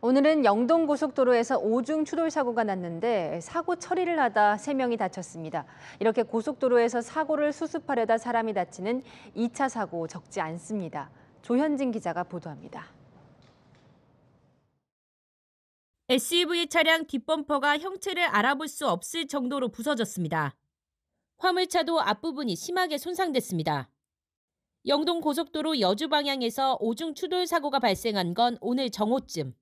오늘은 영동고속도로에서 오중 추돌 사고가 났는데 사고 처리를 하다 3명이 다쳤습니다. 이렇게 고속도로에서 사고를 수습하려다 사람이 다치는 2차 사고 적지 않습니다. 조현진 기자가 보도합니다. SUV 차량 뒷범퍼가 형체를 알아볼 수 없을 정도로 부서졌습니다. 화물차도 앞부분이 심하게 손상됐습니다. 영동고속도로 여주 방향에서 오중 추돌 사고가 발생한 건 오늘 정오쯤.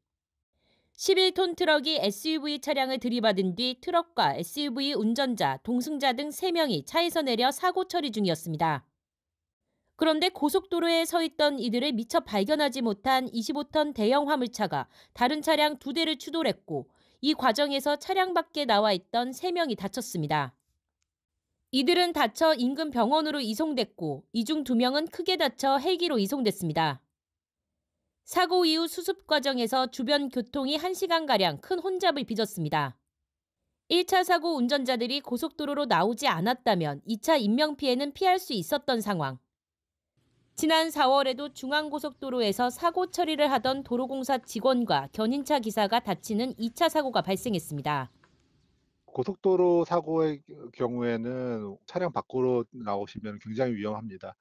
11톤 트럭이 SUV 차량을 들이받은 뒤 트럭과 SUV 운전자, 동승자 등 3명이 차에서 내려 사고 처리 중이었습니다. 그런데 고속도로에 서 있던 이들을 미처 발견하지 못한 25톤 대형 화물차가 다른 차량 2 대를 추돌했고 이 과정에서 차량 밖에 나와 있던 3명이 다쳤습니다. 이들은 다쳐 인근 병원으로 이송됐고 이 중 2명은 크게 다쳐 헬기로 이송됐습니다. 사고 이후 수습 과정에서 주변 교통이 1시간가량 큰 혼잡을 빚었습니다. 1차 사고 운전자들이 고속도로로 나오지 않았다면 2차 인명피해는 피할 수 있었던 상황. 지난 4월에도 중앙고속도로에서 사고 처리를 하던 도로공사 직원과 견인차 기사가 다치는 2차 사고가 발생했습니다. 고속도로 사고의 경우에는 차량 밖으로 나오시면 굉장히 위험합니다.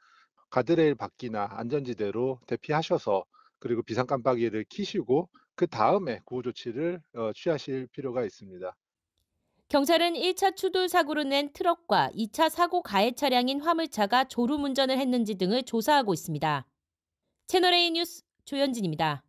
가드레일 밖이나 안전지대로 대피하셔서 그리고 비상 깜빡이를 키시고 그 다음에 구호 조치를 어, 취하실 필요가 있습니다. 경찰은 1차 추돌 사고로 낸 트럭과 2차 사고 가해 차량인 화물차가 졸음 운전을 했는지 등을 조사하고 있습니다. 채널A 뉴스 조현진입니다.